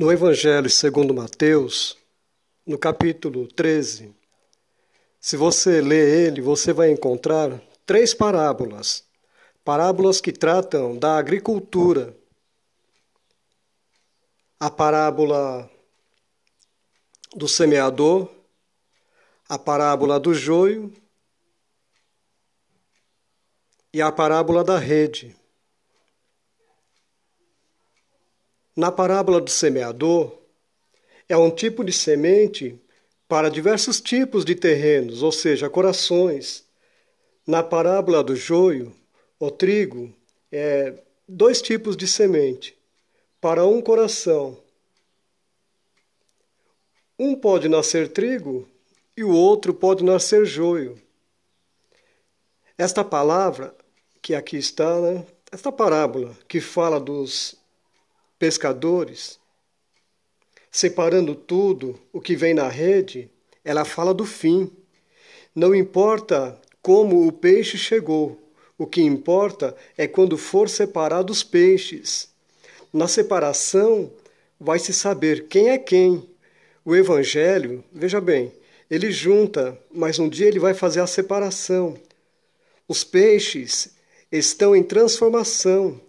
No Evangelho segundo Mateus, no capítulo 13, se você ler ele, você vai encontrar três parábolas. Parábolas que tratam da agricultura. A parábola do semeador, a parábola do joio e a parábola da rede. Na parábola do semeador, é um tipo de semente para diversos tipos de terrenos, ou seja, corações. Na parábola do joio, o trigo é dois tipos de semente para um coração. Um pode nascer trigo e o outro pode nascer joio. Esta palavra que aqui está, né? esta parábola que fala dos pescadores, separando tudo o que vem na rede, ela fala do fim. Não importa como o peixe chegou, o que importa é quando for separado os peixes. Na separação, vai se saber quem é quem. O Evangelho, veja bem, ele junta, mas um dia ele vai fazer a separação. Os peixes estão em transformação.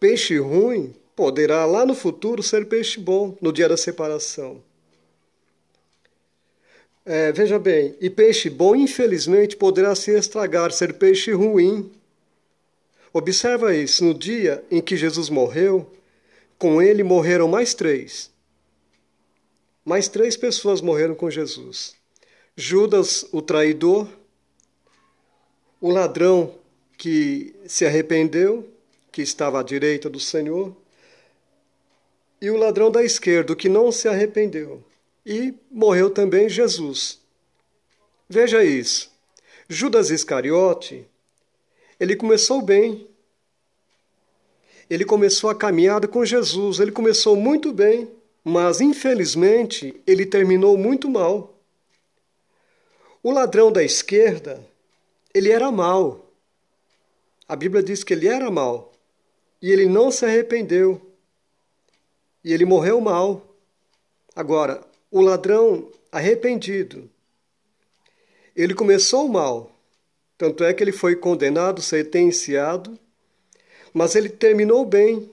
Peixe ruim poderá lá no futuro ser peixe bom no dia da separação. É, veja bem, e peixe bom, infelizmente, poderá se estragar, ser peixe ruim. Observa isso: no dia em que Jesus morreu, com ele morreram mais três. Mais três pessoas morreram com Jesus: Judas, o traidor, o ladrão que se arrependeu, que estava à direita do Senhor, e o ladrão da esquerda, que não se arrependeu. E morreu também Jesus. Veja isso. Judas Iscariote, ele começou bem. Ele começou a caminhada com Jesus, ele começou muito bem, mas infelizmente ele terminou muito mal. O ladrão da esquerda, ele era mau. A Bíblia diz que ele era mau e ele não se arrependeu e ele morreu mal. Agora, o ladrão arrependido, ele começou mal, tanto é que ele foi condenado, sentenciado, mas ele terminou bem.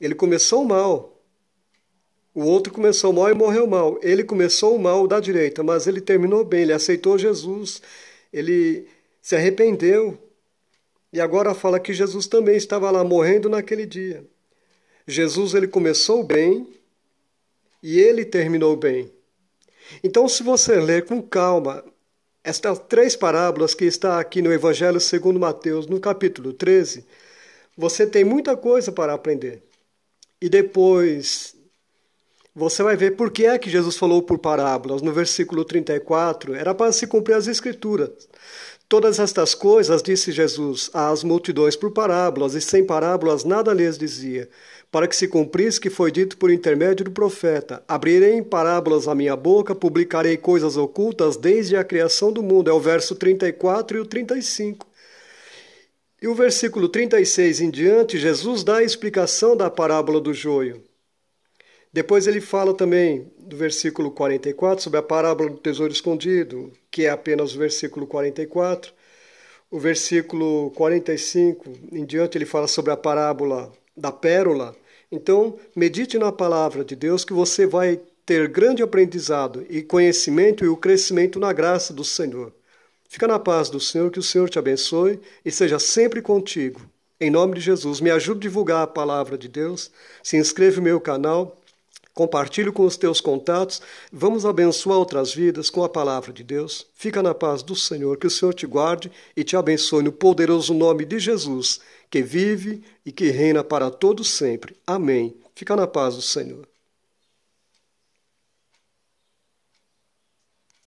Ele começou mal. O outro começou mal e morreu mal. Ele começou mal da direita, mas ele terminou bem, ele aceitou Jesus, ele se arrependeu. E agora fala que Jesus também estava lá morrendo naquele dia. Jesus ele começou bem e ele terminou bem. Então, se você ler com calma estas três parábolas que está aqui no Evangelho segundo Mateus, no capítulo 13, você tem muita coisa para aprender. E depois você vai ver por que é que Jesus falou por parábolas. No versículo 34, era para se cumprir as escrituras. Todas estas coisas disse Jesus às multidões por parábolas, e sem parábolas nada lhes dizia, para que se cumprisse que foi dito por intermédio do profeta: Abrirei em parábolas a minha boca, publicarei coisas ocultas desde a criação do mundo. É o verso 34 e o 35. E o versículo 36 em diante, Jesus dá a explicação da parábola do joio. Depois ele fala também do versículo 44, sobre a parábola do tesouro escondido, que é apenas o versículo 44. O versículo 45 em diante, ele fala sobre a parábola da pérola. Então, medite na palavra de Deus que você vai ter grande aprendizado e conhecimento e o crescimento na graça do Senhor. Fica na paz do Senhor, que o Senhor te abençoe e seja sempre contigo. Em nome de Jesus, me ajude a divulgar a palavra de Deus. Se inscreve no meu canal Compartilhe com os teus contatos. Vamos abençoar outras vidas com a palavra de Deus. Fica na paz do Senhor, que o Senhor te guarde e te abençoe no poderoso nome de Jesus, que vive e que reina para todos sempre. Amém. Fica na paz do Senhor.